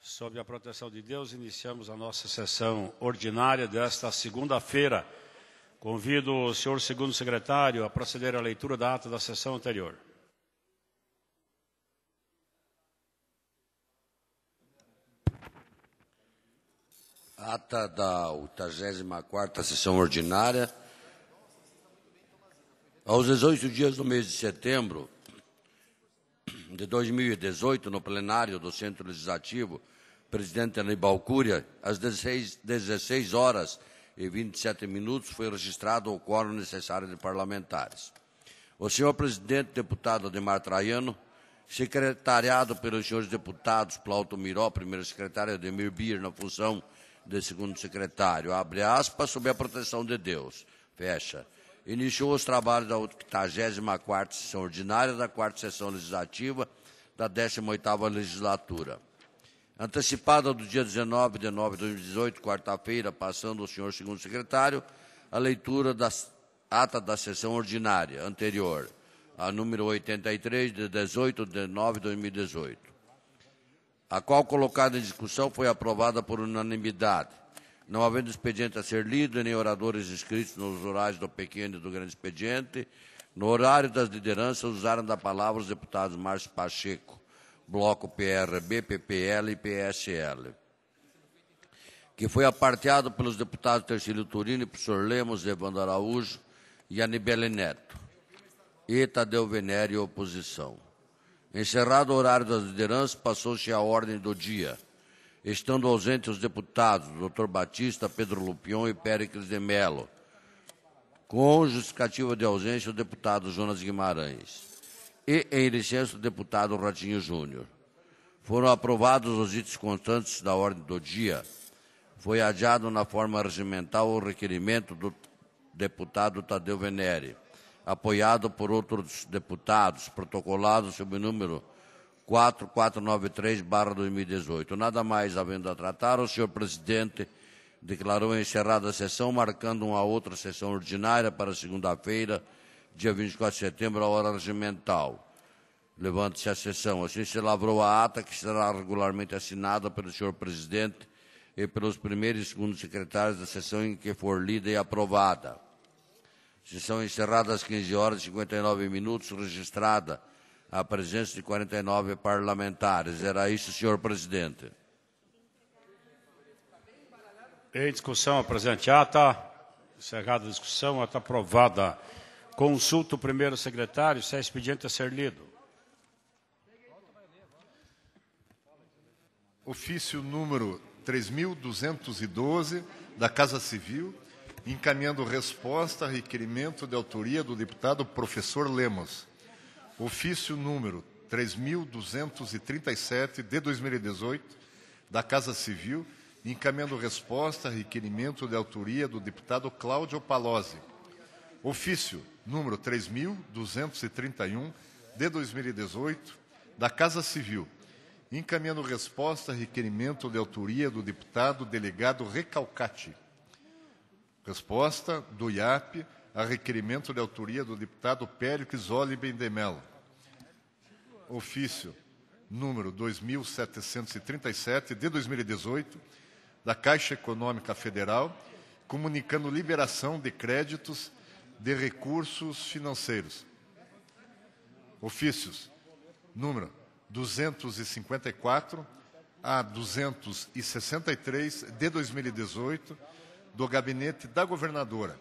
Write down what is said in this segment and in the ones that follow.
Sob a proteção de Deus, iniciamos a nossa sessão ordinária desta segunda-feira. Convido o senhor segundo secretário a proceder à leitura da ata da sessão anterior. Ata da 84 sessão ordinária. Aos 18 dias do mês de setembro, de 2018, no plenário do Centro Legislativo, presidente Anibal Cúria, às 16, 16 horas e 27 minutos, foi registrado o quórum necessário de parlamentares. O senhor presidente, deputado Ademar Traiano, secretariado pelos senhores deputados Plauto Miró, primeiro secretário, Ademir Bir, na função de segundo secretário, abre aspas, sob a proteção de Deus, fecha iniciou os trabalhos da 84 Sessão Ordinária da 4 Sessão Legislativa da 18ª Legislatura. Antecipada do dia 19 de nove de 2018, quarta-feira, passando ao senhor segundo secretário, a leitura da ata da sessão ordinária anterior, a número 83, de 18 de nove de 2018, a qual colocada em discussão foi aprovada por unanimidade não havendo expediente a ser lido, nem oradores inscritos nos horários do pequeno e do grande expediente, no horário das lideranças usaram da palavra os deputados Márcio Pacheco, Bloco PRB, PPL e PSL, que foi aparteado pelos deputados Tercílio Turino, professor Lemos, Evandro Araújo e Anibele Neto, e Tadeu Venere e oposição. Encerrado o horário das lideranças, passou-se a ordem do dia Estando ausentes os deputados Dr. Batista, Pedro Lupion e Péricles de Mello. Com justificativa de ausência, o deputado Jonas Guimarães. E, em licença, o deputado Ratinho Júnior. Foram aprovados os itens constantes da ordem do dia. Foi adiado na forma regimental o requerimento do deputado Tadeu Venere, apoiado por outros deputados, protocolado sob o número 4493-2018. Nada mais havendo a tratar, o senhor presidente declarou encerrada a sessão, marcando uma outra sessão ordinária para segunda-feira, dia 24 de setembro, a hora regimental. Levante-se a sessão. Assim se lavrou a ata que será regularmente assinada pelo senhor presidente e pelos primeiros e segundos secretários da sessão em que for lida e aprovada. Sessão encerrada às 15 horas e 59 minutos, registrada a presença de 49 parlamentares. Era isso, senhor presidente. Em discussão, a presente ata. Encerrada a discussão, ata aprovada. Consulta o primeiro secretário se é expediente a ser lido. Ofício número 3.212 da Casa Civil, encaminhando resposta a requerimento de autoria do deputado professor Lemos ofício número 3.237 de 2018 da Casa Civil, encaminhando resposta a requerimento de autoria do deputado Cláudio Palozzi. Ofício número 3.231 de 2018 da Casa Civil, encaminhando resposta a requerimento de autoria do deputado delegado Recalcati. Resposta do IAP a requerimento de autoria do deputado Péricles Oliben de Mello. Ofício número 2737 de 2018 da Caixa Econômica Federal, comunicando liberação de créditos de recursos financeiros. Ofícios número 254 a 263 de 2018 do gabinete da governadora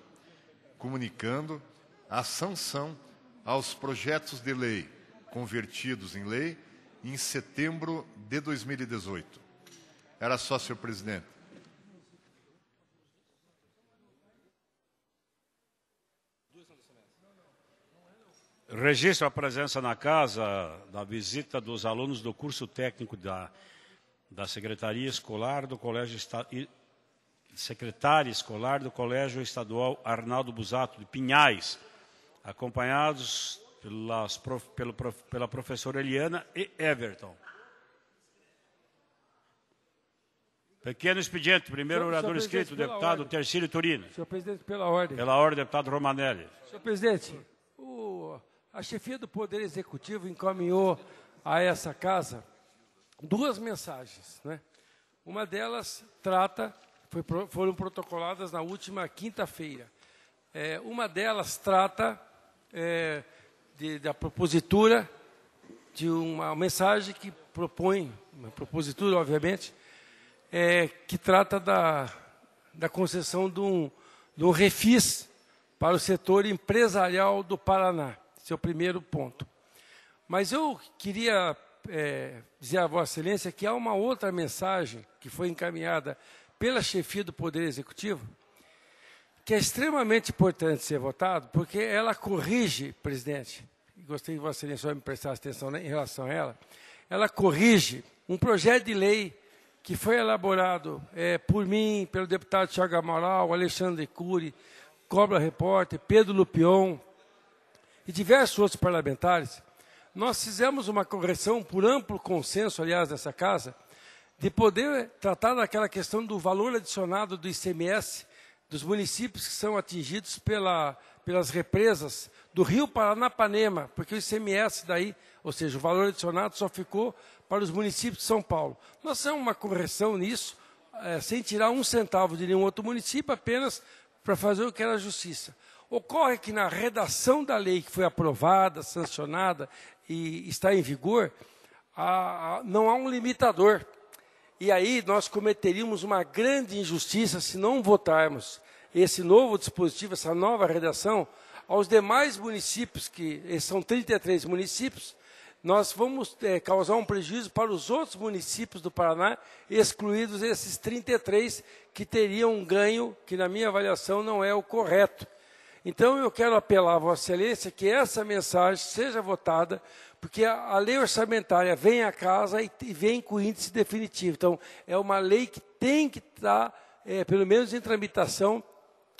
comunicando a sanção aos projetos de lei convertidos em lei em setembro de 2018. Era só, senhor presidente. Registro a presença na casa da visita dos alunos do curso técnico da, da Secretaria Escolar do Colégio secretária escolar do Colégio Estadual Arnaldo Busato de Pinhais, acompanhados pelas, prof, pelo, prof, pela professora Eliana e Everton. Pequeno expediente, primeiro senhor, orador senhor escrito, deputado ordem. Tercílio Turino. Senhor presidente, pela ordem. Pela ordem, deputado Romanelli. Senhor presidente, o, a chefia do Poder Executivo encaminhou a essa casa duas mensagens. Né? Uma delas trata foi, foram protocoladas na última quinta-feira. É, uma delas trata é, de, da propositura de uma mensagem que propõe, uma propositura, obviamente, é, que trata da, da concessão de um, de um refis para o setor empresarial do Paraná. Esse é o primeiro ponto. Mas eu queria é, dizer a Vossa Excelência que há uma outra mensagem que foi encaminhada pela chefia do Poder Executivo, que é extremamente importante ser votado, porque ela corrige, presidente, gostei que Vossa Excelência me prestasse atenção né, em relação a ela, ela corrige um projeto de lei que foi elaborado é, por mim, pelo deputado Thiago Amaral, Alexandre Cury, Cobra Repórter, Pedro Lupion e diversos outros parlamentares, nós fizemos uma correção por amplo consenso, aliás, dessa casa, de poder tratar daquela questão do valor adicionado do ICMS dos municípios que são atingidos pela, pelas represas do Rio Paranapanema, porque o ICMS daí, ou seja, o valor adicionado só ficou para os municípios de São Paulo. Nós temos uma correção nisso, é, sem tirar um centavo de nenhum outro município, apenas para fazer o que era a justiça. Ocorre que na redação da lei que foi aprovada, sancionada e está em vigor, a, a, não há um limitador e aí nós cometeríamos uma grande injustiça se não votarmos esse novo dispositivo, essa nova redação, aos demais municípios, que eh, são 33 municípios, nós vamos é, causar um prejuízo para os outros municípios do Paraná, excluídos esses 33 que teriam um ganho que, na minha avaliação, não é o correto. Então, eu quero apelar a Vossa Excelência que essa mensagem seja votada porque a, a lei orçamentária vem à casa e, e, vem com índice definitivo. Então, é uma lei que tem que estar, tá, é, pelo menos em tramitação,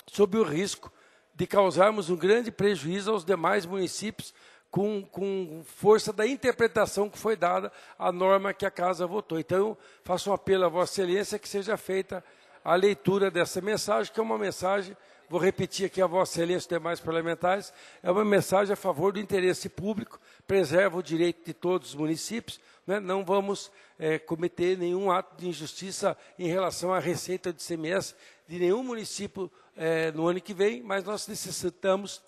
sob o risco de causarmos um grande prejuízo aos demais municípios com, com, força da interpretação que foi dada à norma que a Casa votou. Então, faço um apelo à Vossa Excelência que seja feita a leitura dessa mensagem, que é uma mensagem vou repetir aqui a Vossa Excelência e os demais parlamentares, é uma mensagem a favor do interesse público, preserva o direito de todos os municípios, né? não vamos é, cometer nenhum ato de injustiça em relação à receita de CMS de nenhum município é, no ano que vem, mas nós necessitamos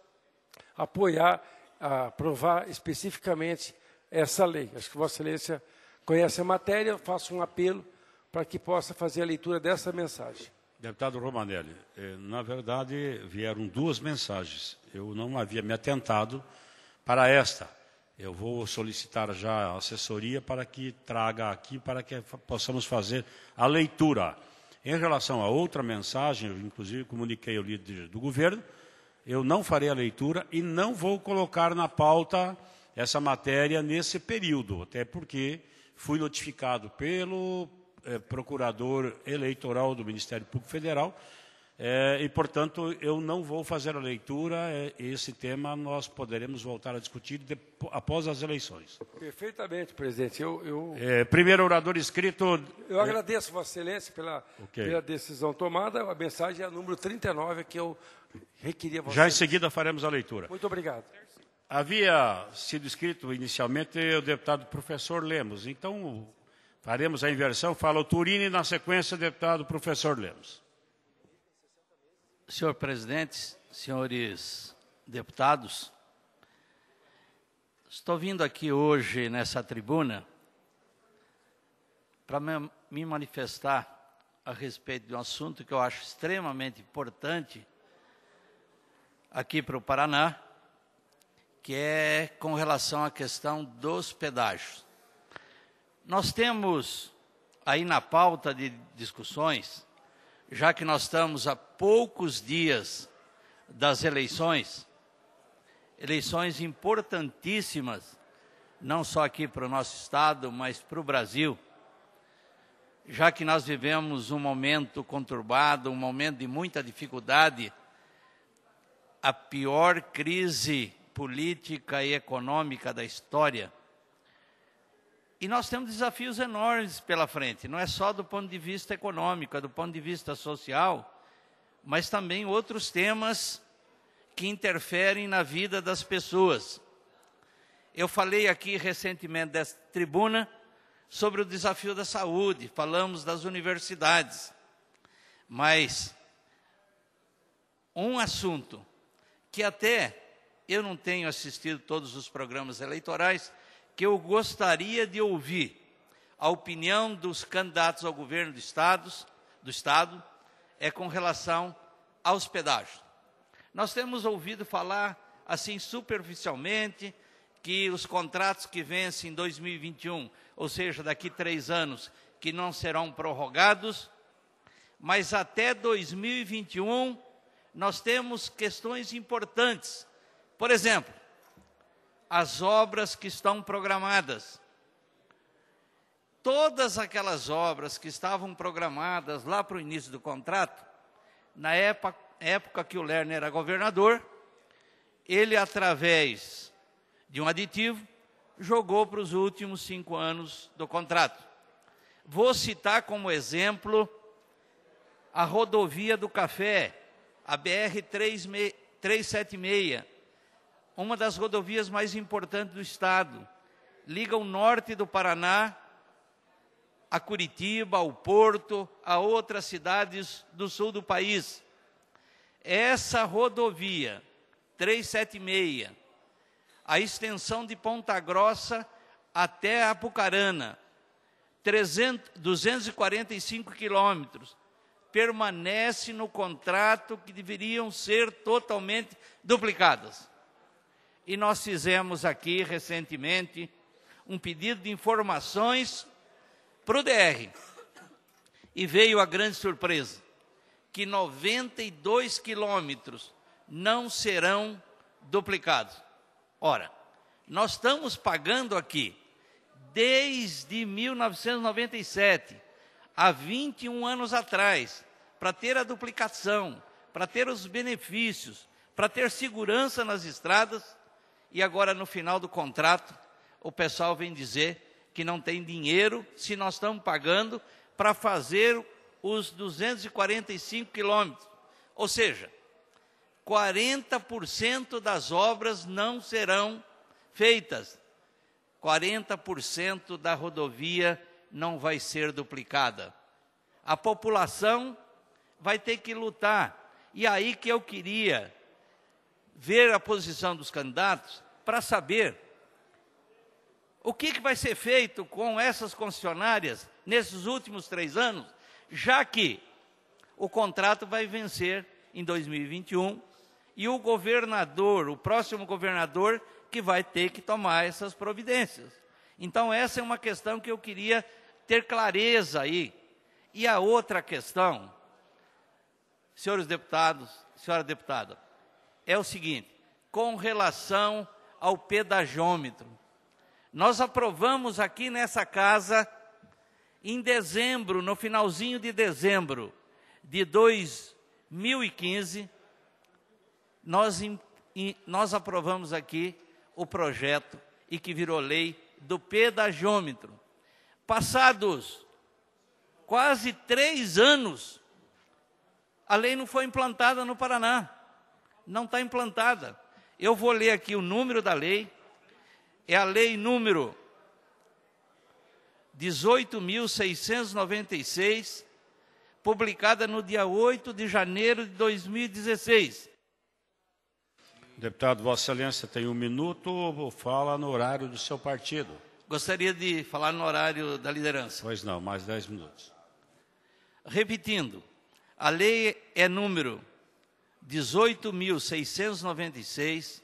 apoiar, aprovar especificamente essa lei. Acho que Vossa Excelência conhece a matéria, faço um apelo para que possa fazer a leitura dessa mensagem. Deputado Romanelli, eh, na verdade vieram duas mensagens. Eu não havia me atentado para esta. Eu vou solicitar já a assessoria para que traga aqui, para que possamos fazer a leitura. Em relação a outra mensagem, eu inclusive comuniquei ao líder do governo, eu não farei a leitura e não vou colocar na pauta essa matéria nesse período, até porque fui notificado pelo é, procurador eleitoral do Ministério Público Federal. É, e, portanto, eu não vou fazer a leitura. É, esse tema nós poderemos voltar a discutir após as eleições. Perfeitamente, presidente. Eu, eu... É, primeiro orador escrito. Eu é, agradeço, Vossa Excelência, pela, okay. pela, decisão tomada. A mensagem é a número 39 que eu requeria. Vossa Já em seguida faremos a leitura. Muito obrigado. Havia sido escrito inicialmente o deputado professor Lemos. Então, Faremos a inversão. Fala o Turini, na sequência, deputado professor Lemos. Senhor presidente, senhores deputados, estou vindo aqui hoje nessa tribuna para me manifestar a respeito de um assunto que eu acho extremamente importante aqui para o Paraná, que é com relação à questão dos pedágios. Nós temos aí na pauta de discussões, já que nós estamos a poucos dias das eleições, eleições importantíssimas, não só aqui para o nosso Estado, mas para o Brasil, já que nós vivemos um momento conturbado, um momento de muita dificuldade, a pior crise política e econômica da história e nós temos desafios enormes pela frente, não é só do ponto de vista econômico, é do ponto de vista social, mas também outros temas que interferem na vida das pessoas. Eu falei aqui recentemente desta tribuna sobre o desafio da saúde, falamos das universidades, mas um assunto que até eu não tenho assistido todos os programas eleitorais, que eu gostaria de ouvir a opinião dos candidatos ao governo do Estado, do Estado é com relação aos pedágios. Nós temos ouvido falar, assim, superficialmente, que os contratos que vencem em 2021, ou seja, daqui três anos, que não serão prorrogados, mas até 2021 nós temos questões importantes. Por exemplo, as obras que estão programadas. Todas aquelas obras que estavam programadas lá para o início do contrato, na época, época que o Lerner era governador, ele, através de um aditivo, jogou para os últimos cinco anos do contrato. Vou citar como exemplo a rodovia do café, a BR 376, uma das rodovias mais importantes do estado. Liga o norte do Paraná a Curitiba, ao Porto, a outras cidades do sul do país. Essa rodovia 376, a extensão de Ponta Grossa até Apucarana, 300, 245 quilômetros, permanece no contrato que deveriam ser totalmente duplicadas e nós fizemos aqui recentemente um pedido de informações para o DR. E veio a grande surpresa que 92 quilômetros não serão duplicados. Ora, nós estamos pagando aqui desde 1997, há 21 anos atrás, para ter a duplicação, para ter os benefícios, para ter segurança nas estradas, e agora no final do contrato o pessoal vem dizer que não tem dinheiro se nós estamos pagando para fazer os 245 quilômetros. Ou seja, 40% das obras não serão feitas. 40% da rodovia não vai ser duplicada. A população vai ter que lutar. E aí que eu queria ver a posição dos candidatos para saber o que, que vai ser feito com essas concessionárias nesses últimos três anos, já que o contrato vai vencer em 2021 e o governador, o próximo governador, que vai ter que tomar essas providências. Então, essa é uma questão que eu queria ter clareza aí. E a outra questão, senhores deputados, senhora deputada, é o seguinte: com relação ao pedagômetro, nós aprovamos aqui nessa casa, em dezembro, no finalzinho de dezembro de 2015, nós, nós aprovamos aqui o projeto e que virou lei do pedagômetro. Passados quase três anos, a lei não foi implantada no Paraná não está implantada. Eu vou ler aqui o número da lei, é a lei número 18.696, publicada no dia 8 de janeiro de 2016. Deputado, Vossa Excelência tem um minuto, fala no horário do seu partido. Gostaria de falar no horário da liderança. Pois não, mais dez minutos. Repetindo, a lei é número 18.696,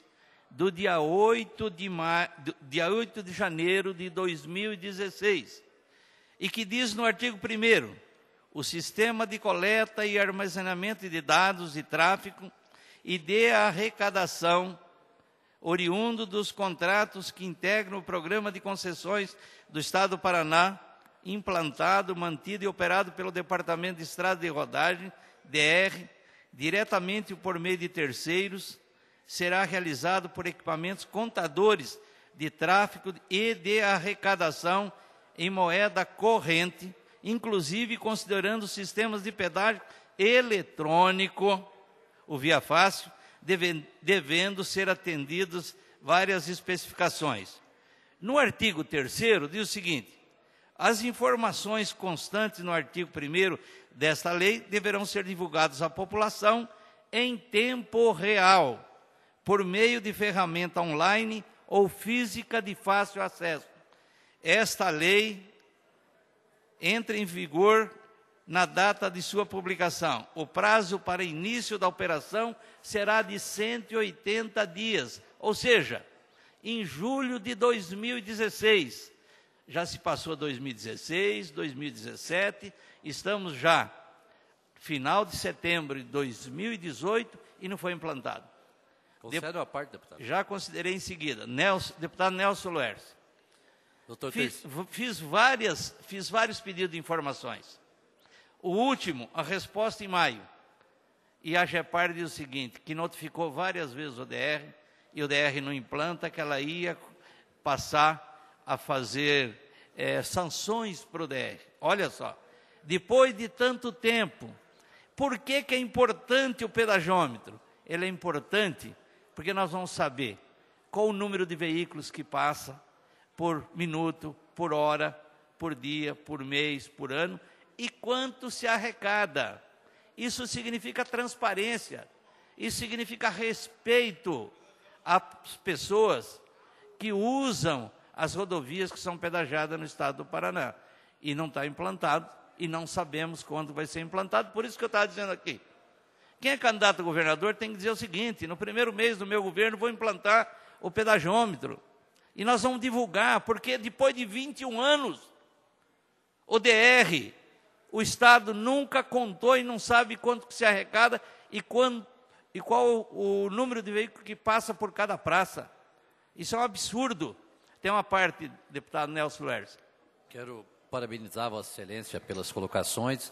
do dia 8 de, ma... dia 8 de janeiro de 2016, e que diz no artigo 1 o sistema de coleta e armazenamento de dados de tráfico e de arrecadação oriundo dos contratos que integram o programa de concessões do Estado do Paraná, implantado, mantido e operado pelo Departamento de Estrada de Rodagem, DR, diretamente ou por meio de terceiros, será realizado por equipamentos contadores de tráfico e de arrecadação em moeda corrente, inclusive considerando sistemas de pedágio eletrônico, o Via Fácil, devendo ser atendidos várias especificações. No artigo 3 diz o seguinte: as informações constantes no artigo 1 desta lei deverão ser divulgadas à população em tempo real, por meio de ferramenta online ou física de fácil acesso. Esta lei entra em vigor na data de sua publicação. O prazo para início da operação será de 180 dias, ou seja, em julho de 2016 já se passou 2016, 2017, estamos já final de setembro de 2018 e não foi implantado. Considero a parte, deputado. Já considerei em seguida. Nelson, deputado Nelson Luers. Doutor fiz, fiz, várias, fiz vários pedidos de informações. O último, a resposta em maio. E a GEPAR diz o seguinte, que notificou várias vezes o DR, e o DR não implanta, que ela ia passar a fazer é, sanções para o DR. Olha só, depois de tanto tempo, por que, que é importante o pedagômetro? Ele é importante porque nós vamos saber qual o número de veículos que passa por minuto, por hora, por dia, por mês, por ano e quanto se arrecada. Isso significa transparência, isso significa respeito às pessoas que usam as rodovias que são pedagiadas no estado do Paraná. E não está implantado, e não sabemos quando vai ser implantado, por isso que eu estava dizendo aqui. Quem é candidato a governador tem que dizer o seguinte: no primeiro mês do meu governo vou implantar o pedagiômetro. E nós vamos divulgar, porque depois de 21 anos, o DR, o Estado nunca contou e não sabe quanto que se arrecada e, quando, e qual o, o número de veículos que passa por cada praça. Isso é um absurdo. Tem uma parte, deputado Nelson Flores. Quero parabenizar Vossa Excelência pelas colocações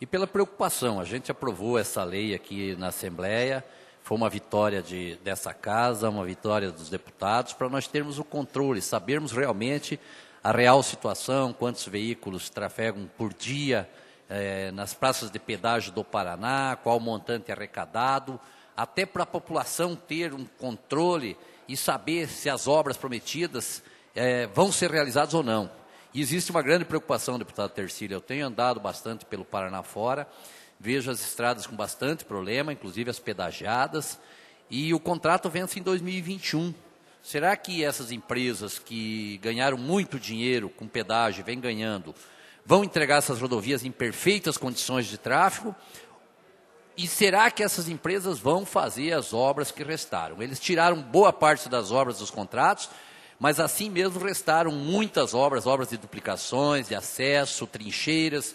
e pela preocupação. A gente aprovou essa lei aqui na Assembleia, foi uma vitória de, dessa casa, uma vitória dos deputados, para nós termos o controle, sabermos realmente a real situação, quantos veículos trafegam por dia eh, nas praças de pedágio do Paraná, qual o montante é arrecadado, até para a população ter um controle e saber se as obras prometidas é, vão ser realizadas ou não. E existe uma grande preocupação, deputado Tercílio. Eu tenho andado bastante pelo Paraná fora, vejo as estradas com bastante problema, inclusive as pedagiadas, e o contrato vence em 2021. Será que essas empresas que ganharam muito dinheiro com pedágio, vêm ganhando, vão entregar essas rodovias em perfeitas condições de tráfego? E será que essas empresas vão fazer as obras que restaram? Eles tiraram boa parte das obras dos contratos, mas assim mesmo restaram muitas obras, obras de duplicações, de acesso, trincheiras.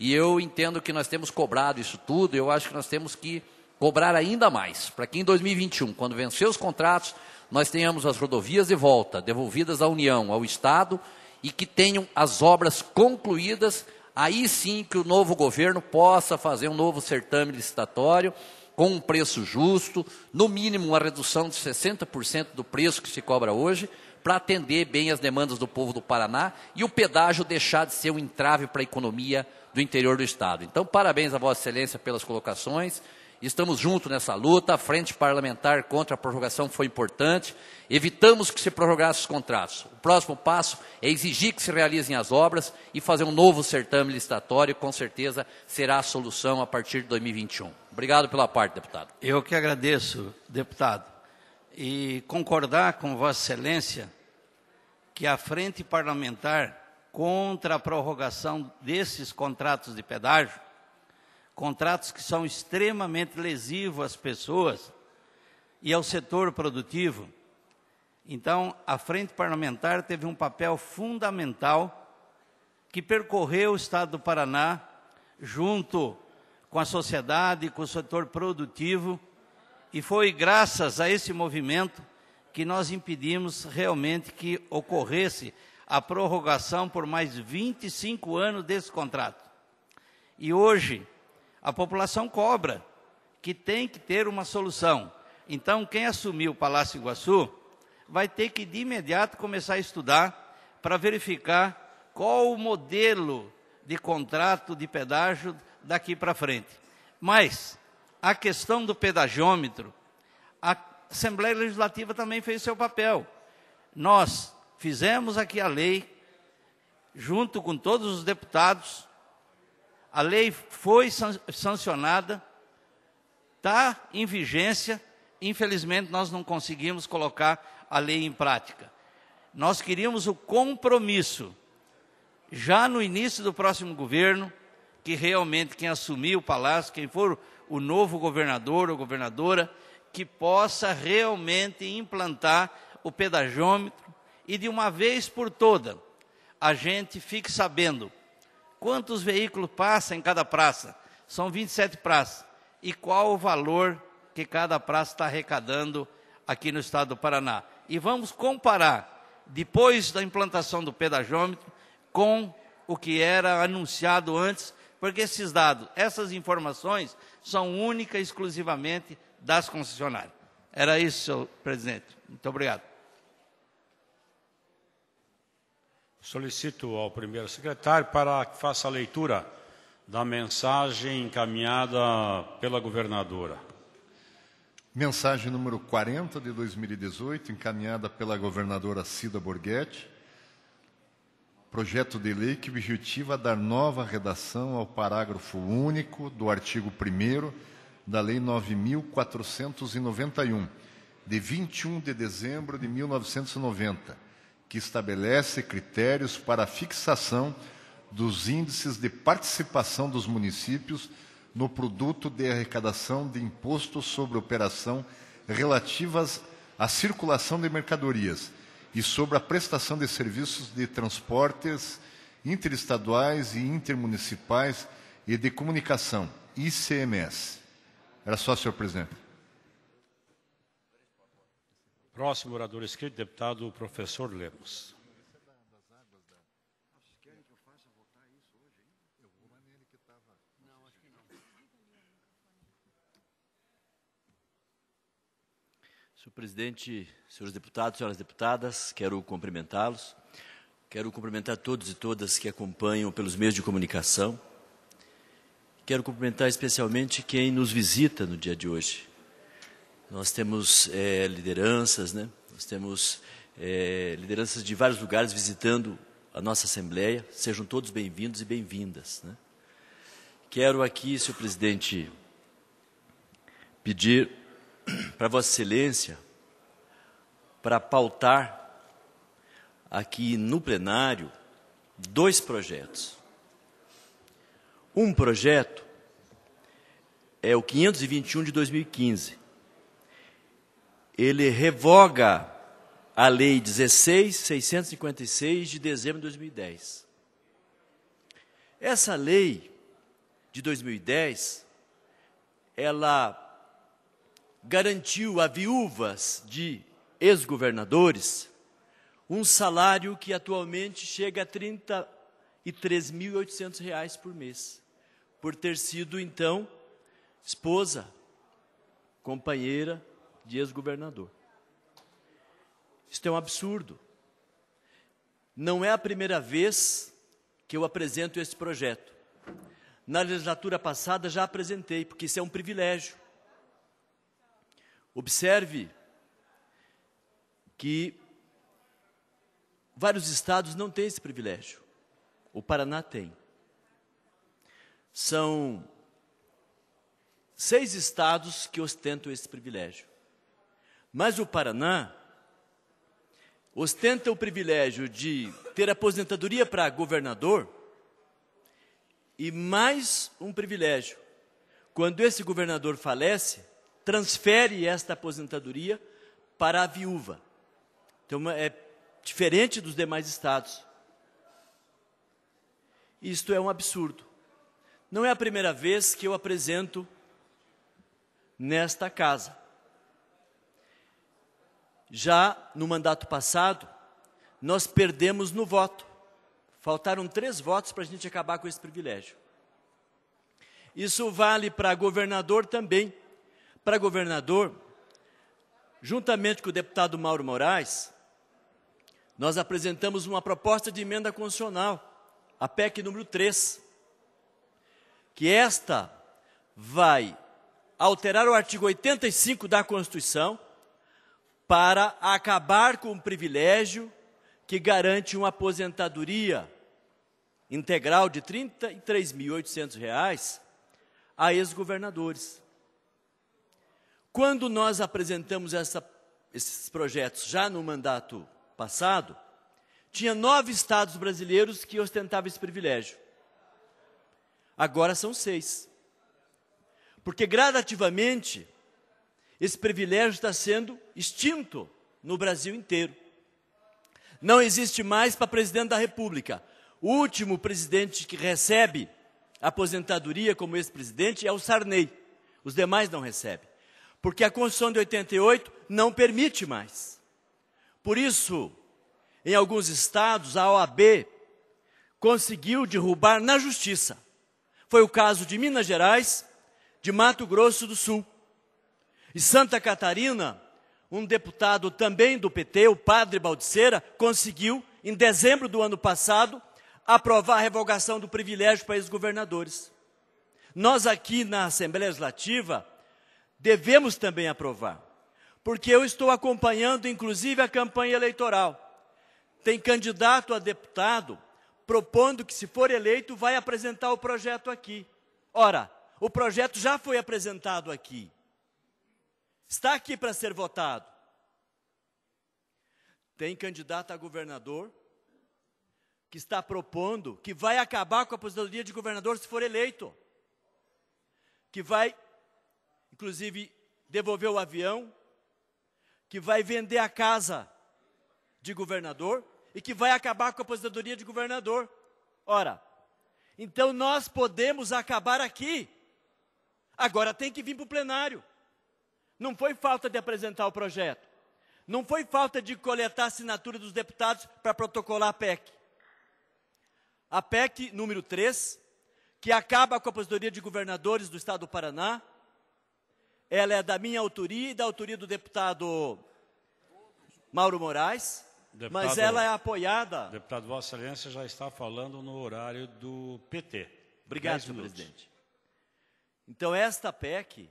E eu entendo que nós temos cobrado isso tudo, eu acho que nós temos que cobrar ainda mais, para que em 2021, quando vencer os contratos, nós tenhamos as rodovias de volta devolvidas à União, ao Estado, e que tenham as obras concluídas aí sim que o novo governo possa fazer um novo certame licitatório com um preço justo, no mínimo uma redução de 60% do preço que se cobra hoje, para atender bem as demandas do povo do Paraná e o pedágio deixar de ser um entrave para a economia do interior do Estado. Então, parabéns a Vossa Excelência pelas colocações estamos juntos nessa luta. A frente parlamentar contra a prorrogação foi importante. Evitamos que se prorrogassem os contratos. O próximo passo é exigir que se realizem as obras e fazer um novo certame licitatório. Com certeza será a solução a partir de 2021. Obrigado pela parte, deputado. Eu que agradeço, deputado. E concordar com Vossa Excelência que a frente parlamentar contra a prorrogação desses contratos de pedágio contratos que são extremamente lesivos às pessoas e ao setor produtivo. Então, a Frente Parlamentar teve um papel fundamental que percorreu o estado do Paraná junto com a sociedade, com o setor produtivo, e foi graças a esse movimento que nós impedimos realmente que ocorresse a prorrogação por mais 25 anos desse contrato. E hoje, a população cobra que tem que ter uma solução. Então, quem assumiu o Palácio Iguaçu vai ter que de imediato começar a estudar para verificar qual o modelo de contrato de pedágio daqui para frente. Mas a questão do pedagiômetro, a Assembleia Legislativa também fez seu papel. Nós fizemos aqui a lei, junto com todos os deputados, a lei foi sancionada, está em vigência. Infelizmente, nós não conseguimos colocar a lei em prática. Nós queríamos o compromisso, já no início do próximo governo, que realmente quem assumir o palácio, quem for o novo governador ou governadora, que possa realmente implantar o pedagômetro e de uma vez por toda a gente fique sabendo Quantos veículos passam em cada praça? São 27 praças. E qual o valor que cada praça está arrecadando aqui no estado do Paraná? E vamos comparar, depois da implantação do pedagômetro, com o que era anunciado antes, porque esses dados, essas informações, são única e exclusivamente das concessionárias. Era isso, senhor presidente. Muito obrigado. Solicito ao primeiro secretário para que faça a leitura da mensagem encaminhada pela governadora. Mensagem número 40 de 2018, encaminhada pela governadora Cida Borghetti. Projeto de lei que objetiva dar nova redação ao parágrafo único do artigo 1 da Lei 9491, de 21 de dezembro de 1990 que estabelece critérios para a fixação dos índices de participação dos municípios no produto de arrecadação de imposto sobre operação relativas à circulação de mercadorias e sobre a prestação de serviços de transportes interestaduais e intermunicipais e de comunicação, ICMS. Era só, senhor presidente. Próximo orador escrito, deputado professor Lemos. Senhor presidente, senhores deputados, senhoras deputadas, quero cumprimentá-los. Quero cumprimentar todos e todas que acompanham pelos meios de comunicação. Quero cumprimentar especialmente quem nos visita no dia de hoje, nós temos é, lideranças, né? Nós temos é, lideranças de vários lugares visitando a nossa Assembleia. Sejam todos bem-vindos e bem-vindas. Né? Quero aqui, senhor presidente, pedir para Vossa Excelência para pautar aqui no plenário dois projetos. Um projeto é o 521 de 2015, ele revoga a lei 16656 de dezembro de 2010. Essa lei de 2010 ela garantiu a viúvas de ex-governadores um salário que atualmente chega a 33.800 reais por mês, por ter sido então esposa, companheira de ex-governador. Isto é um absurdo. Não é a primeira vez que eu apresento esse projeto. Na legislatura passada já apresentei, porque isso é um privilégio. Observe que vários estados não têm esse privilégio. O Paraná tem. São seis estados que ostentam esse privilégio. Mas o Paraná ostenta o privilégio de ter aposentadoria para governador e mais um privilégio. Quando esse governador falece, transfere esta aposentadoria para a viúva. Então é, é diferente dos demais estados. Isto é um absurdo. Não é a primeira vez que eu apresento nesta casa. Já no mandato passado, nós perdemos no voto. Faltaram três votos para a gente acabar com esse privilégio. Isso vale para governador também. Para governador, juntamente com o deputado Mauro Moraes, nós apresentamos uma proposta de emenda constitucional, a PEC número 3, que esta vai alterar o artigo 85 da Constituição para acabar com o privilégio que garante uma aposentadoria integral de R$ 33.800 a ex-governadores. Quando nós apresentamos essa, esses projetos já no mandato passado, tinha nove estados brasileiros que ostentavam esse privilégio. Agora são seis. Porque gradativamente esse privilégio está sendo extinto no Brasil inteiro. Não existe mais para presidente da República. O último presidente que recebe aposentadoria como ex-presidente é o Sarney. Os demais não recebem. Porque a Constituição de 88 não permite mais. Por isso, em alguns estados, a OAB conseguiu derrubar na justiça. Foi o caso de Minas Gerais, de Mato Grosso do Sul. E Santa Catarina, um deputado também do PT, o padre Baldiceira, conseguiu, em dezembro do ano passado, aprovar a revogação do privilégio para ex-governadores. Nós aqui na Assembleia Legislativa devemos também aprovar, porque eu estou acompanhando inclusive a campanha eleitoral. Tem candidato a deputado propondo que, se for eleito, vai apresentar o projeto aqui. Ora, o projeto já foi apresentado aqui está aqui para ser votado. Tem candidato a governador que está propondo que vai acabar com a aposentadoria de governador se for eleito. Que vai, inclusive, devolver o avião, que vai vender a casa de governador e que vai acabar com a aposentadoria de governador. Ora, então nós podemos acabar aqui. Agora tem que vir para o plenário. Não foi falta de apresentar o projeto. Não foi falta de coletar a assinatura dos deputados para protocolar a PEC. A PEC número 3, que acaba com a aposentadoria de governadores do Estado do Paraná, ela é da minha autoria e da autoria do deputado Mauro Moraes, deputado, mas ela é apoiada... Deputado Vossa Excelência já está falando no horário do PT. Obrigado, senhor presidente. Então, esta PEC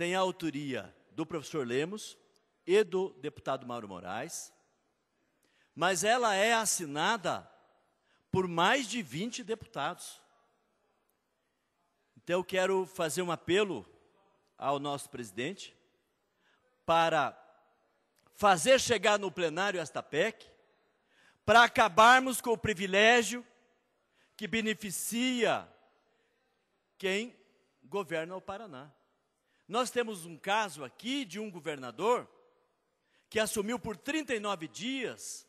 tem a autoria do professor Lemos e do deputado Mauro Moraes, mas ela é assinada por mais de 20 deputados. Então eu quero fazer um apelo ao nosso presidente para fazer chegar no plenário esta PEC, para acabarmos com o privilégio que beneficia quem governa o Paraná. Nós temos um caso aqui de um governador que assumiu por 39 dias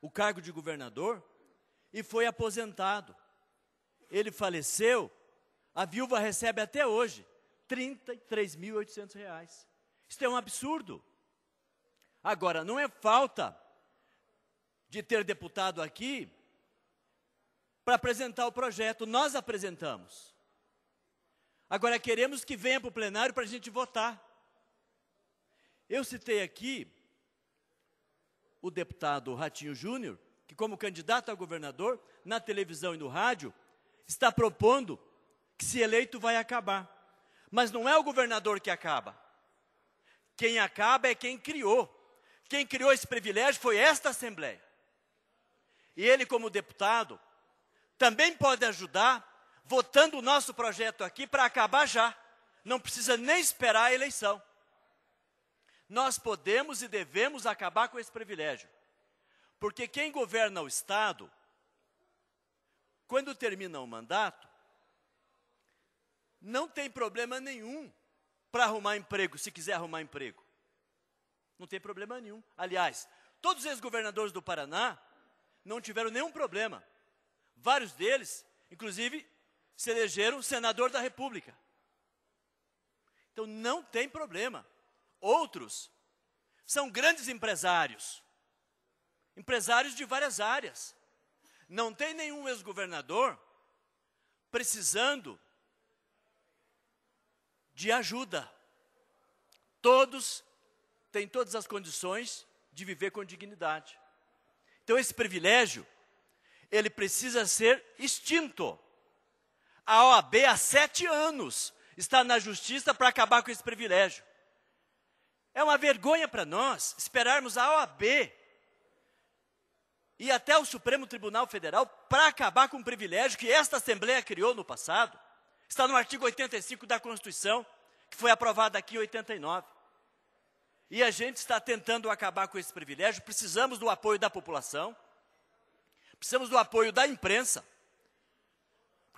o cargo de governador e foi aposentado. Ele faleceu, a viúva recebe até hoje R$ 33.800. Isso é um absurdo. Agora, não é falta de ter deputado aqui para apresentar o projeto, nós apresentamos. Agora queremos que venha para o plenário para a gente votar. Eu citei aqui o deputado Ratinho Júnior, que, como candidato a governador, na televisão e no rádio, está propondo que, se eleito, vai acabar. Mas não é o governador que acaba. Quem acaba é quem criou. Quem criou esse privilégio foi esta Assembleia. E ele, como deputado, também pode ajudar votando o nosso projeto aqui para acabar já. Não precisa nem esperar a eleição. Nós podemos e devemos acabar com esse privilégio. Porque quem governa o Estado, quando termina o mandato, não tem problema nenhum para arrumar emprego, se quiser arrumar emprego. Não tem problema nenhum. Aliás, todos os governadores do Paraná não tiveram nenhum problema. Vários deles, inclusive, se elegeram senador da República. Então não tem problema. Outros são grandes empresários, empresários de várias áreas. Não tem nenhum ex-governador precisando de ajuda. Todos têm todas as condições de viver com dignidade. Então esse privilégio ele precisa ser extinto a OAB há sete anos está na justiça para acabar com esse privilégio. É uma vergonha para nós esperarmos a OAB e até o Supremo Tribunal Federal para acabar com o privilégio que esta Assembleia criou no passado. Está no artigo 85 da Constituição, que foi aprovado aqui em 89. E a gente está tentando acabar com esse privilégio. Precisamos do apoio da população, precisamos do apoio da imprensa,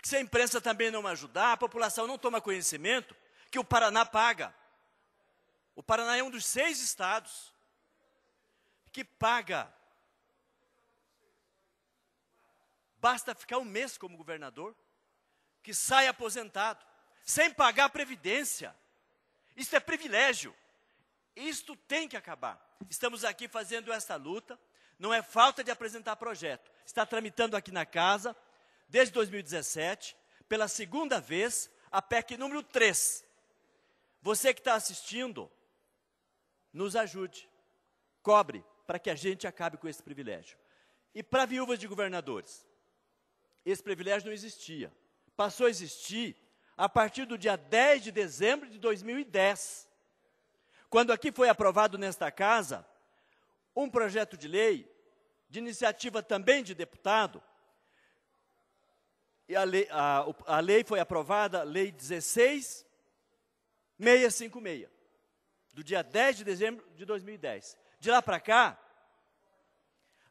que se a imprensa também não ajudar, a população não toma conhecimento que o Paraná paga. O Paraná é um dos seis estados que paga. Basta ficar um mês como governador, que sai aposentado, sem pagar a previdência. Isso é privilégio. Isto tem que acabar. Estamos aqui fazendo esta luta. Não é falta de apresentar projeto. Está tramitando aqui na casa desde 2017, pela segunda vez, a PEC número 3. Você que está assistindo, nos ajude, cobre, para que a gente acabe com esse privilégio. E para viúvas de governadores, esse privilégio não existia. Passou a existir a partir do dia 10 de dezembro de 2010, quando aqui foi aprovado nesta casa um projeto de lei, de iniciativa também de deputado, e a lei, a, a lei foi aprovada, lei 16656, do dia 10 de dezembro de 2010. De lá para cá,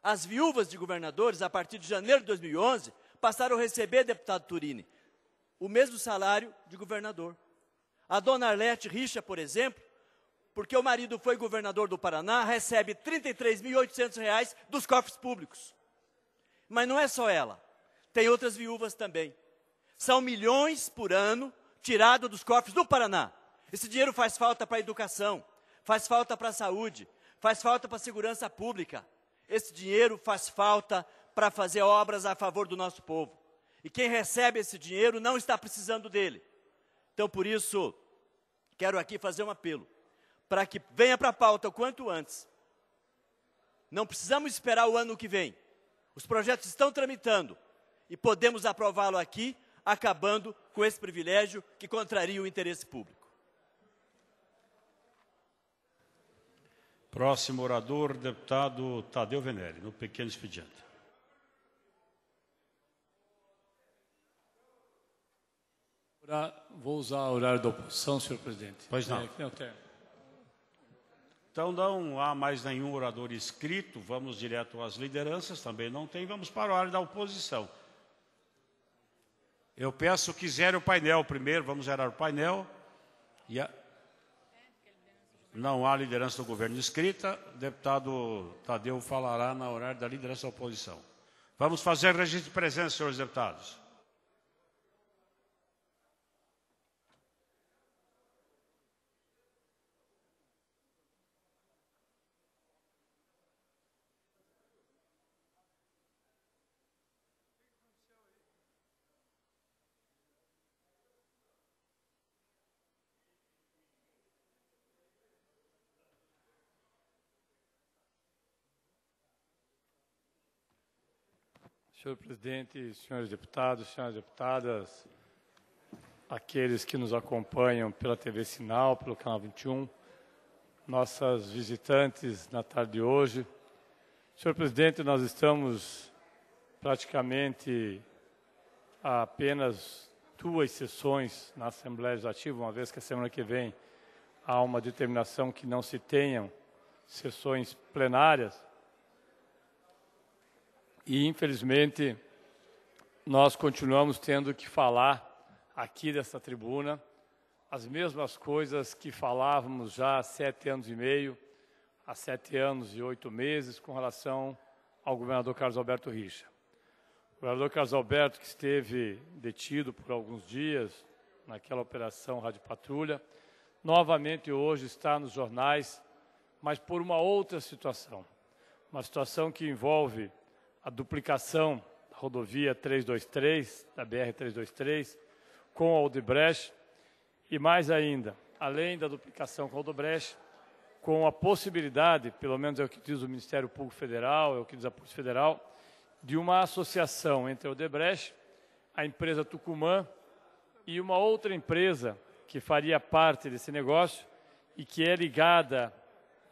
as viúvas de governadores, a partir de janeiro de 2011, passaram a receber, deputado Turini, o mesmo salário de governador. A dona Arlete Richa, por exemplo, porque o marido foi governador do Paraná, recebe R$ 33.800 dos cofres públicos. Mas não é só ela. Tem outras viúvas também. São milhões por ano tirado dos cofres do Paraná. Esse dinheiro faz falta para a educação, faz falta para a saúde, faz falta para a segurança pública. Esse dinheiro faz falta para fazer obras a favor do nosso povo. E quem recebe esse dinheiro não está precisando dele. Então, por isso, quero aqui fazer um apelo para que venha para a pauta o quanto antes. Não precisamos esperar o ano que vem. Os projetos estão tramitando e podemos aprová-lo aqui, acabando com esse privilégio que contraria o interesse público. Próximo orador, deputado Tadeu Venere, no pequeno expediente. Vou usar o horário da oposição, senhor presidente. Pois não. É, não então não há mais nenhum orador inscrito, vamos direto às lideranças, também não tem, vamos para o horário da oposição. Eu peço que zere o painel primeiro, vamos zerar o painel. E a... Não há liderança do governo escrita. O deputado Tadeu falará na horário da liderança da oposição. Vamos fazer registro de presença, senhores deputados. Senhor presidente, senhores deputados, senhoras deputadas, aqueles que nos acompanham pela TV Sinal, pelo Canal 21, nossas visitantes na tarde de hoje. Senhor presidente, nós estamos praticamente a apenas duas sessões na Assembleia Legislativa, uma vez que a semana que vem há uma determinação que não se tenham sessões plenárias. E, infelizmente, nós continuamos tendo que falar aqui dessa tribuna as mesmas coisas que falávamos já há sete anos e meio, há sete anos e oito meses, com relação ao governador Carlos Alberto Richa. O governador Carlos Alberto, que esteve detido por alguns dias naquela operação Rádio Patrulha, novamente hoje está nos jornais, mas por uma outra situação. Uma situação que envolve a duplicação da rodovia 323, da BR-323, com a Odebrecht, e mais ainda, além da duplicação com a Odebrecht, com a possibilidade, pelo menos é o que diz o Ministério Público Federal, é o que diz a Polícia Federal, de uma associação entre a Odebrecht, a empresa Tucumã e uma outra empresa que faria parte desse negócio e que é ligada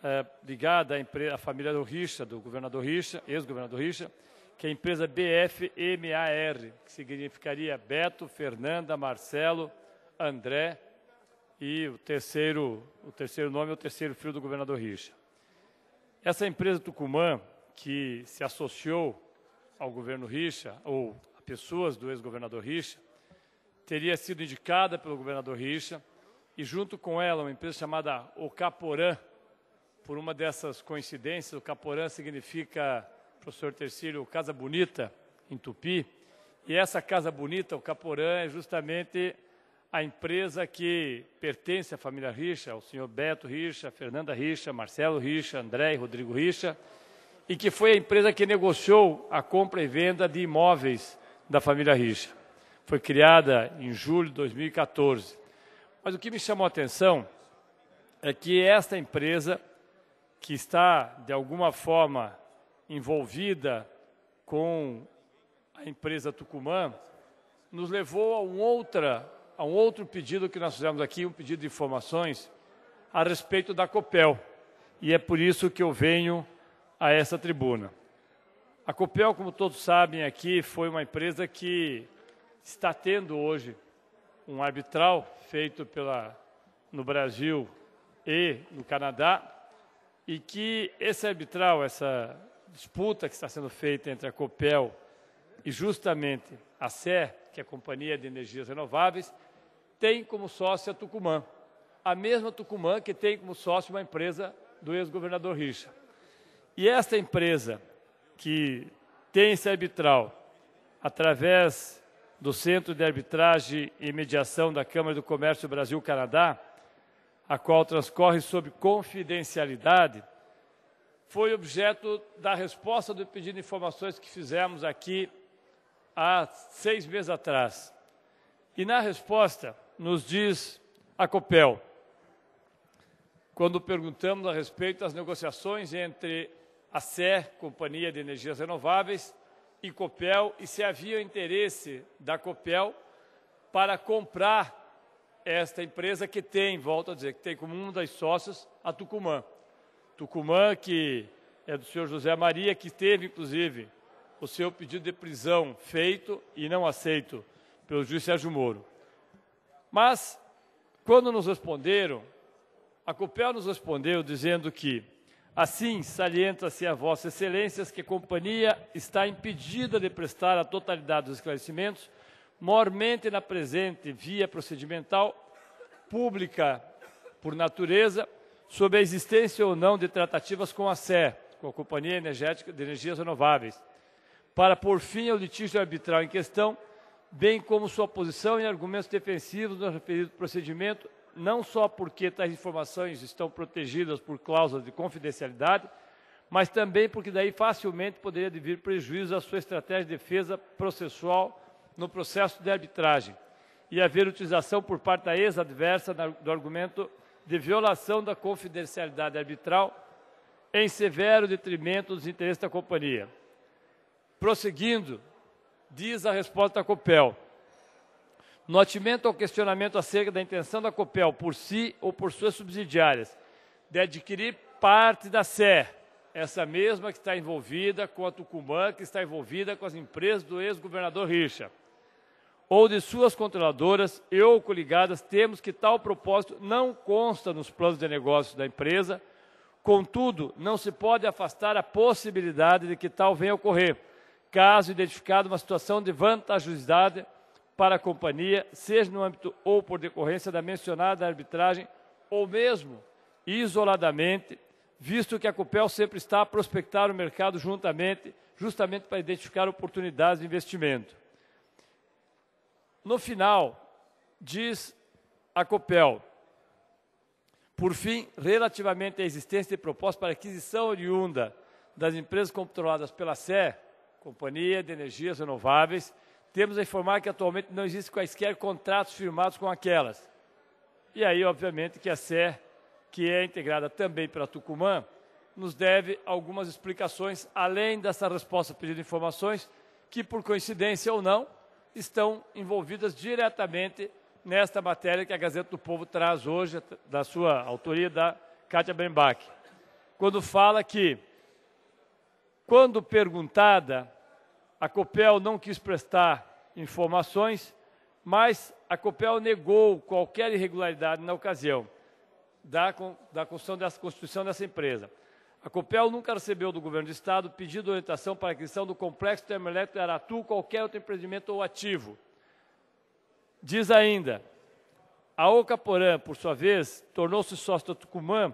é, ligada à, empresa, à família do Richa, do governador Richa, ex-governador Richa, que é a empresa BFMAR, que significaria Beto, Fernanda, Marcelo, André e o terceiro, o terceiro nome é o terceiro filho do governador Richa. Essa empresa Tucumã, que se associou ao governo Richa, ou a pessoas do ex-governador Richa, teria sido indicada pelo governador Richa, e junto com ela uma empresa chamada Ocaporã, por uma dessas coincidências, o Caporã significa, professor Tercílio, Casa Bonita, em Tupi. E essa Casa Bonita, o Caporã, é justamente a empresa que pertence à família Richa, ao senhor Beto Richa, Fernanda Richa, Marcelo Richa, André e Rodrigo Richa, e que foi a empresa que negociou a compra e venda de imóveis da família Richa. Foi criada em julho de 2014. Mas o que me chamou a atenção é que esta empresa que está, de alguma forma, envolvida com a empresa Tucumã, nos levou a, um outra, a um outro pedido que nós fizemos aqui, um pedido de informações a respeito da COPEL. E é por isso que eu venho a essa tribuna. A Copel, como todos sabem aqui, foi uma empresa que está tendo hoje um arbitral feito pela, no Brasil e no Canadá e que esse arbitral, essa disputa que está sendo feita entre a COPEL e justamente a SER, que é a Companhia de Energias Renováveis, tem como sócia a Tucumã, a mesma Tucumã que tem como sócio uma empresa do ex-governador Richa. E esta empresa que tem esse arbitral, através do Centro de Arbitragem e Mediação da Câmara do Comércio Brasil-Canadá, a qual transcorre sob confidencialidade, foi objeto da resposta do pedido de informações que fizemos aqui há seis meses atrás. E na resposta, nos diz a COPEL, quando perguntamos a respeito das negociações entre a SER, Companhia de Energias Renováveis, e COPEL, e se havia interesse da COPEL para comprar esta empresa que tem, volto a dizer, que tem como um das sócias a Tucumã. Tucumã, que é do senhor José Maria, que teve, inclusive, o seu pedido de prisão feito e não aceito pelo juiz Sérgio Moro. Mas, quando nos responderam, a COPEL nos respondeu dizendo que, assim salienta-se a Vossas Excelências que a companhia está impedida de prestar a totalidade dos esclarecimentos mormente na presente via procedimental pública por natureza, sobre a existência ou não de tratativas com a SE, com a Companhia Energética de Energias Renováveis, para por fim ao litígio arbitral em questão, bem como sua posição e argumentos defensivos no referido procedimento, não só porque tais informações estão protegidas por cláusulas de confidencialidade, mas também porque daí facilmente poderia vir prejuízo à sua estratégia de defesa processual no processo de arbitragem e haver utilização por parte da ex-adversa do argumento de violação da confidencialidade arbitral em severo detrimento dos interesses da companhia. Prosseguindo, diz a resposta da COPEL. Notimento ao questionamento acerca da intenção da COPEL, por si ou por suas subsidiárias, de adquirir parte da Sé, essa mesma que está envolvida com a Tucumã, que está envolvida com as empresas do ex-governador Richa ou de suas controladoras e ou coligadas, temos que tal propósito não consta nos planos de negócios da empresa, contudo, não se pode afastar a possibilidade de que tal venha a ocorrer, caso identificada uma situação de vantajosidade para a companhia, seja no âmbito ou por decorrência da mencionada arbitragem, ou mesmo isoladamente, visto que a Copel sempre está a prospectar o mercado juntamente, justamente para identificar oportunidades de investimento. No final, diz a COPEL, por fim, relativamente à existência de propostas para aquisição oriunda das empresas controladas pela SE, Companhia de Energias Renováveis, temos a informar que atualmente não existem quaisquer contratos firmados com aquelas. E aí, obviamente, que a SE, que é integrada também pela Tucumã, nos deve algumas explicações, além dessa resposta pedindo informações, que por coincidência ou não, estão envolvidas diretamente nesta matéria que a Gazeta do Povo traz hoje, da sua autoria, da Kátia Brembach, quando fala que, quando perguntada, a COPEL não quis prestar informações, mas a COPEL negou qualquer irregularidade na ocasião da, da construção dessa Constituição dessa empresa. A COPEL nunca recebeu do Governo do Estado pedido de orientação para a aquisição do complexo termoelétrico de Aratu, qualquer outro empreendimento ou ativo. Diz ainda, a Ocaporã, por sua vez, tornou-se sócio da Tucumã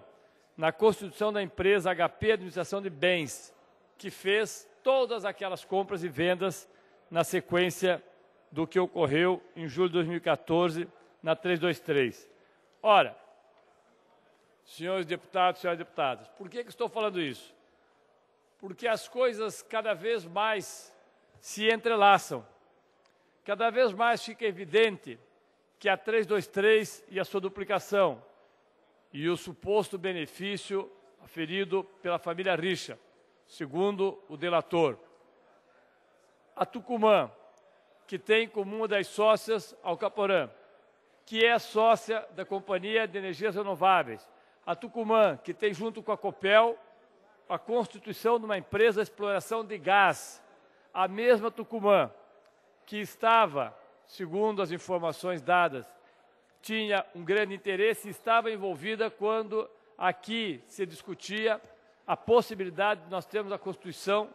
na constituição da empresa HP Administração de Bens, que fez todas aquelas compras e vendas na sequência do que ocorreu em julho de 2014 na 323. Ora, senhores deputados, senhoras deputadas. Por que, que estou falando isso? Porque as coisas cada vez mais se entrelaçam. Cada vez mais fica evidente que a 323 e a sua duplicação e o suposto benefício aferido pela família Richa, segundo o delator. A Tucumã, que tem como uma das sócias Alcaporã, que é sócia da Companhia de Energias Renováveis, a Tucumã, que tem junto com a Copel a constituição de uma empresa de exploração de gás, a mesma Tucumã, que estava, segundo as informações dadas, tinha um grande interesse e estava envolvida quando aqui se discutia a possibilidade de nós termos a constituição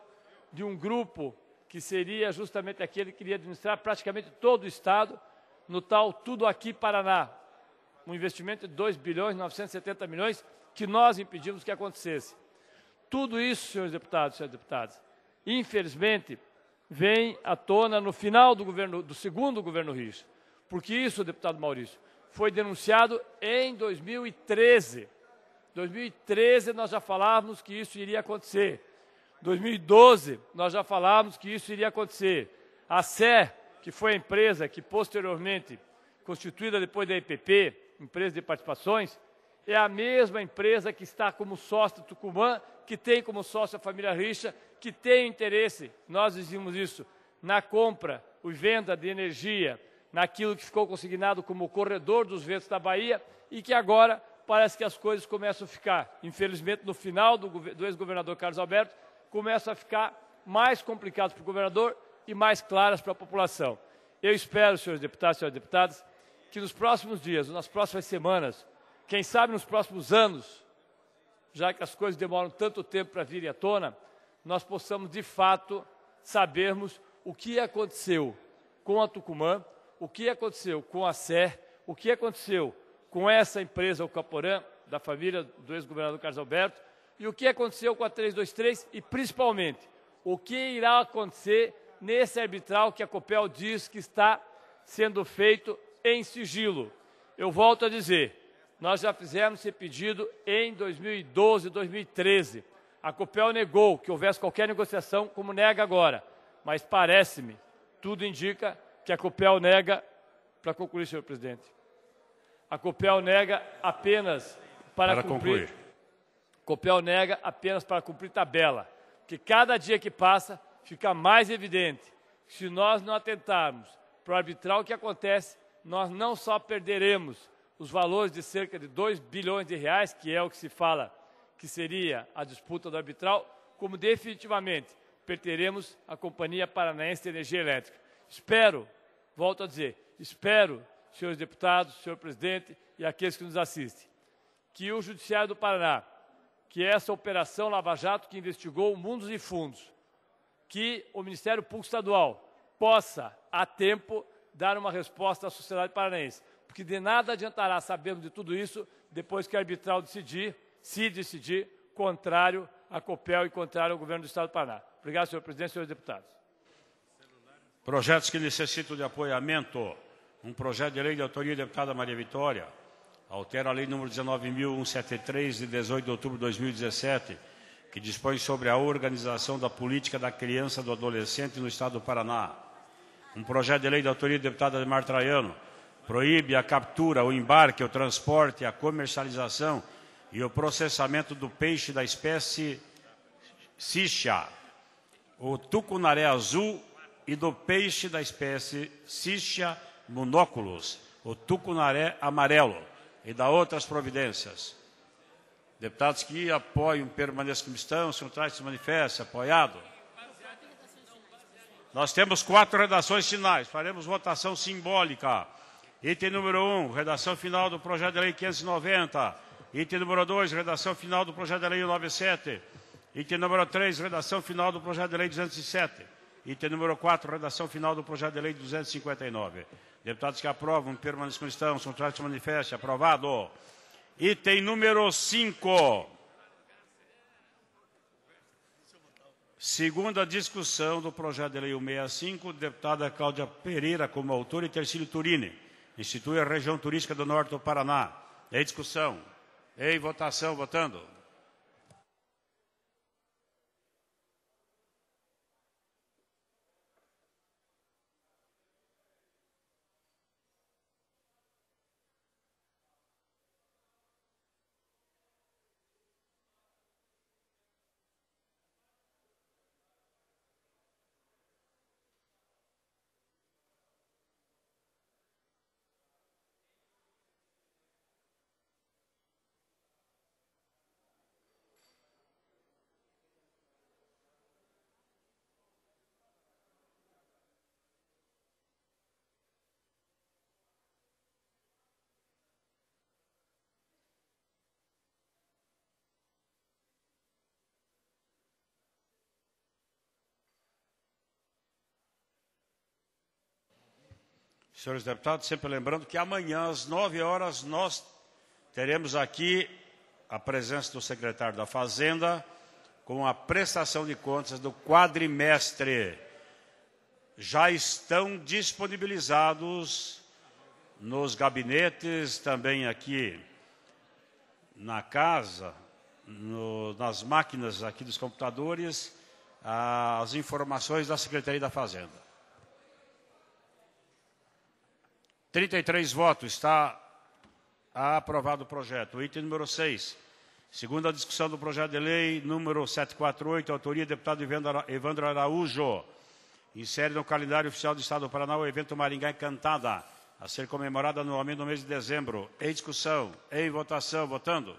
de um grupo que seria justamente aquele que iria administrar praticamente todo o Estado, no tal Tudo Aqui Paraná, um investimento de 2 bilhões e 970 milhões que nós impedimos que acontecesse. Tudo isso, senhores deputados, senhoras deputadas, infelizmente vem à tona no final do governo do segundo governo Richa. Porque isso, deputado Maurício, foi denunciado em 2013. 2013 nós já falávamos que isso iria acontecer. 2012 nós já falávamos que isso iria acontecer. A SE, que foi a empresa que posteriormente constituída depois da EPP, empresa de participações, é a mesma empresa que está como sócio Tucumã, que tem como sócio a família Richa, que tem interesse, nós dizíamos isso, na compra e venda de energia, naquilo que ficou consignado como o corredor dos ventos da Bahia e que agora parece que as coisas começam a ficar, infelizmente, no final do, do ex-governador Carlos Alberto, começam a ficar mais complicadas para o governador e mais claras para a população. Eu espero, senhores deputados e senhoras deputadas, que nos próximos dias, nas próximas semanas, quem sabe nos próximos anos, já que as coisas demoram tanto tempo para virem à tona, nós possamos de fato sabermos o que aconteceu com a Tucumã, o que aconteceu com a Sé, o que aconteceu com essa empresa, o Caporã, da família do ex-governador Carlos Alberto, e o que aconteceu com a 323 e, principalmente, o que irá acontecer nesse arbitral que a COPEL diz que está sendo feito em sigilo. Eu volto a dizer, nós já fizemos esse pedido em 2012, 2013. A Copel negou que houvesse qualquer negociação, como nega agora. Mas parece-me, tudo indica que a Copel nega, para concluir, senhor presidente, a Copel nega apenas para, para cumprir. Concluir. Copel nega apenas para cumprir tabela, que cada dia que passa fica mais evidente. Se nós não atentarmos para o arbitral que acontece, nós não só perderemos os valores de cerca de 2 bilhões de reais, que é o que se fala que seria a disputa do arbitral, como definitivamente perderemos a Companhia Paranaense de Energia Elétrica. Espero, volto a dizer, espero, senhores deputados, senhor presidente e aqueles que nos assistem, que o Judiciário do Paraná, que é essa operação Lava Jato que investigou mundos e fundos, que o Ministério Público Estadual possa, a tempo, dar uma resposta à sociedade paranaense. Porque de nada adiantará sabermos de tudo isso depois que a arbitral decidir, se decidir, contrário à COPEL e contrário ao governo do Estado do Paraná. Obrigado, senhor presidente, senhores deputados. Projetos que necessitam de apoiamento. Um projeto de lei de autoria da deputada Maria Vitória. Altera a lei número 19.173, de 18 de outubro de 2017, que dispõe sobre a organização da política da criança e do adolescente no Estado do Paraná. Um projeto de lei da autoria do deputado Ademar Traiano proíbe a captura, o embarque, o transporte, a comercialização e o processamento do peixe da espécie Sicha, o tucunaré azul, e do peixe da espécie Sicha monóculos, o tucunaré amarelo, e da outras providências. Deputados que apoiam permaneçam como estão, se não traz se manifesta, apoiado. Nós temos quatro redações finais. Faremos votação simbólica. Item número 1, um, redação final do projeto de lei 590. Item número 2, redação final do projeto de lei 97. Item número 3, redação final do projeto de lei 207. Item número 4, redação final do projeto de lei 259. Deputados que aprovam, permaneçam estão, são tratos manifesta aprovado. Item número 5, Segunda discussão do projeto de lei 165, deputada Cláudia Pereira como autora e Tercílio Turini. Institui a região turística do norte do Paraná. Em discussão. Em votação, votando. senhores deputados, sempre lembrando que amanhã, às 9 horas, nós teremos aqui a presença do secretário da Fazenda com a prestação de contas do quadrimestre. Já estão disponibilizados nos gabinetes, também aqui na casa, no, nas máquinas aqui dos computadores, as informações da Secretaria da Fazenda. 33 votos. Está aprovado o projeto. Item número 6. Segunda discussão do projeto de lei número 748, autoria do deputado Evandro Araújo. Insere no calendário oficial do Estado do Paraná o evento Maringá Encantada, a ser comemorado anualmente no mês de dezembro. Em discussão, em votação, votando.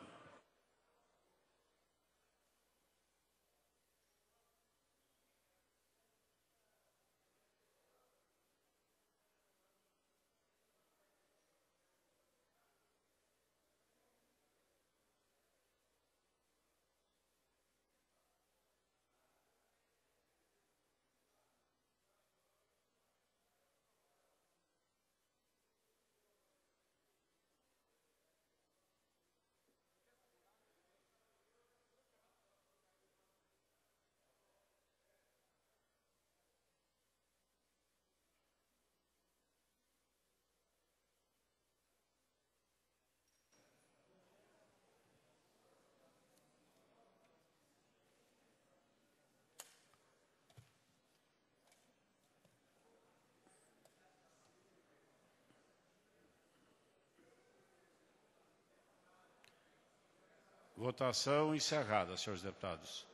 Votação encerrada, senhores deputados.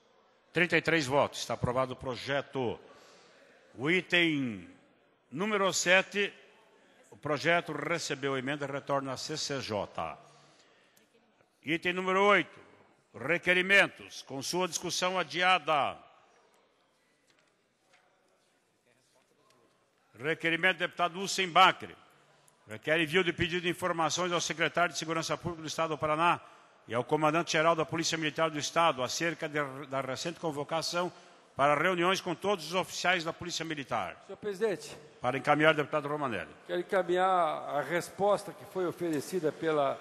33 votos. Está aprovado o projeto. O item número 7, o projeto recebeu emenda e retorna à CCJ. Item número 8, requerimentos, com sua discussão adiada. Requerimento do deputado Hussein Bacri. Requer envio de pedido de informações ao secretário de Segurança Pública do Estado do Paraná e ao é comandante-geral da Polícia Militar do Estado acerca de, da recente convocação para reuniões com todos os oficiais da Polícia Militar. Senhor presidente. Para encaminhar, deputado Romanelli. Quero encaminhar a resposta que foi oferecida pela,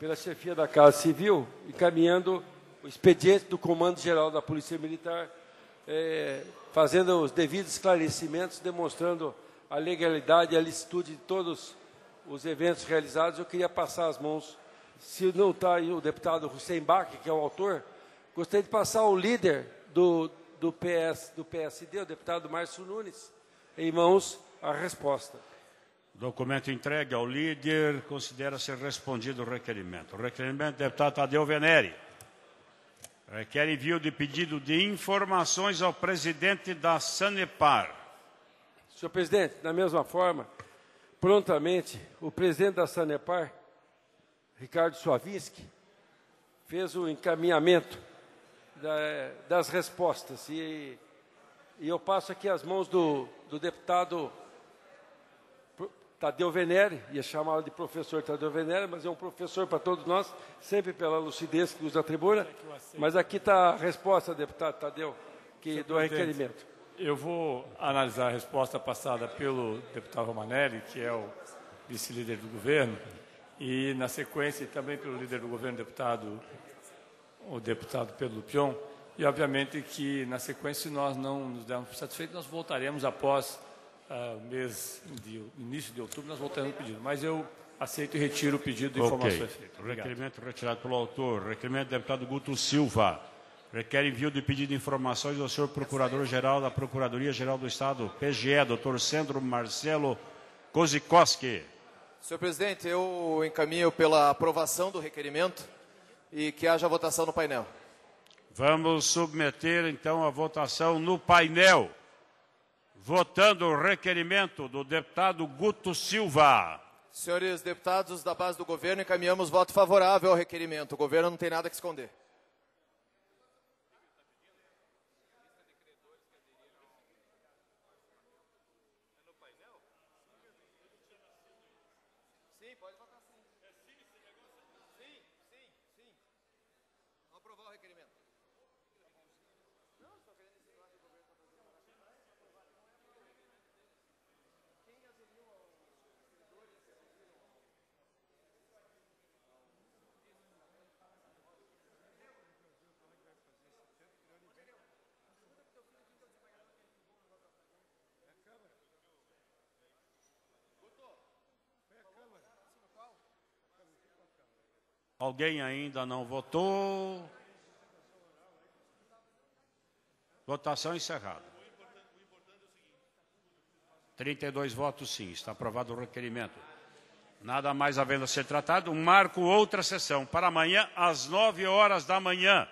pela chefia da Casa Civil, encaminhando o expediente do Comando-Geral da Polícia Militar, eh, fazendo os devidos esclarecimentos, demonstrando a legalidade e a licitude de todos os eventos realizados. Eu queria passar as mãos se não está aí o deputado Hussein Bach, que é o autor, gostaria de passar o líder do, do, PS, do PSD, o deputado Márcio Nunes, em mãos a resposta. Documento entregue ao líder, considera ser respondido o requerimento. O requerimento do deputado Tadeu Venere. Requer envio de pedido de informações ao presidente da Sanepar. Senhor presidente, da mesma forma, prontamente, o presidente da Sanepar Ricardo Suavinski, fez o encaminhamento da, das respostas. E, e, eu passo aqui as mãos do, do deputado Tadeu Venere, ia chamá-lo de professor Tadeu Venere, mas é um professor para todos nós, sempre pela lucidez que nos atribui. É mas aqui está a resposta, deputado Tadeu, que, do requerimento. Eu vou analisar a resposta passada pelo deputado Romanelli, que é o vice-líder do governo e, na sequência, também pelo líder do governo, deputado, o deputado Pedro Pion. E, obviamente, que, na sequência, se nós não nos dermos por satisfeitos, nós voltaremos após ah, o uh, mês de início de outubro, nós voltaremos o pedido. Mas eu aceito e retiro o pedido de informações okay. Requerimento retirado pelo autor. Requerimento do deputado Guto Silva. Requer envio de pedido de informações ao senhor Procurador-Geral da Procuradoria-Geral do Estado, PGE, doutor Sandro Marcelo Kozikowski. Senhor presidente, eu encaminho pela aprovação do requerimento e que haja votação no painel. Vamos submeter então a votação no painel, votando o requerimento do deputado Guto Silva. Senhores deputados da base do governo, encaminhamos voto favorável ao requerimento. O governo não tem nada que esconder. Alguém ainda não votou? Votação encerrada. 32 votos sim, está aprovado o requerimento. Nada mais havendo a ser tratado, marco outra sessão para amanhã às 9 horas da manhã.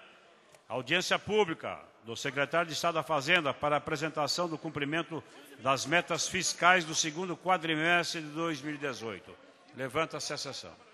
Audiência pública do secretário de Estado da Fazenda para apresentação do cumprimento das metas fiscais do segundo quadrimestre de 2018. Levanta-se a sessão.